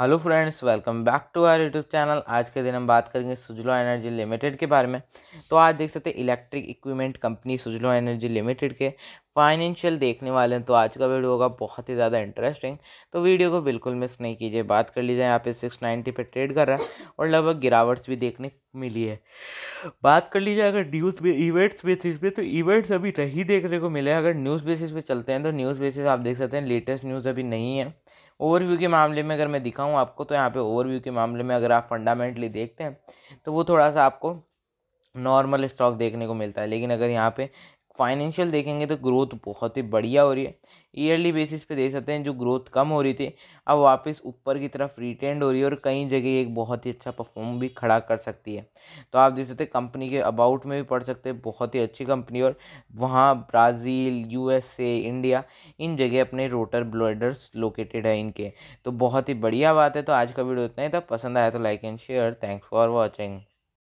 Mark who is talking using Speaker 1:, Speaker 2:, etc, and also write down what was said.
Speaker 1: hello friends welcome back to our YouTube channel आज के दिन हम बात करेंगे सुजलो एनर्जी लिमिटेड के बारे में तो आज देख सकते हैं electric equipment company Suzlon energy limited के फाइनेंशियल देखने वाले हैं तो आज का वीडियो होगा बहुत ही ज़्यादा इंटरेस्टिंग तो वीडियो को बिल्कुल मिस नहीं कीजिए बात कर लीजिए यहाँ पे सिक्स नाइन्टी पर ट्रेड कर रहा है और लगभग गिरावट्स भी देखने मिली है बात कर लीजिए अगर न्यूज़ बे इवेंट्स बेसिस पे तो इवेंट्स अभी नहीं देखने को मिले अगर न्यूज़ बेसिस पे चलते हैं तो न्यूज़ बेसिस आप देख सकते हैं लेटेस्ट न्यूज़ अभी नहीं है ओवरव्यू के मामले में अगर मैं दिखाऊँ आपको तो यहाँ पे ओवरव्यू के मामले में अगर आप फंडामेंटली देखते हैं तो वो थोड़ा सा आपको नॉर्मल स्टॉक देखने को मिलता है लेकिन अगर यहाँ पे फाइनेंशियल देखेंगे तो ग्रोथ बहुत ही बढ़िया हो रही है ईयरली बेसिस पे देख सकते हैं जो ग्रोथ कम हो रही थी अब वापस ऊपर की तरफ रिटेंड हो रही है और कई जगह एक बहुत ही अच्छा परफॉर्म भी खड़ा कर सकती है तो आप देख सकते हैं कंपनी के अबाउट में भी पढ़ सकते हैं बहुत ही अच्छी कंपनी और वहाँ ब्राज़ील यू इंडिया इन जगह अपने रोटर ब्लोडर्स लोकेटेड है इनके तो बहुत ही बढ़िया बात है तो आज का वीडियो इतना ही था पसंद आया तो like and share thanks for watching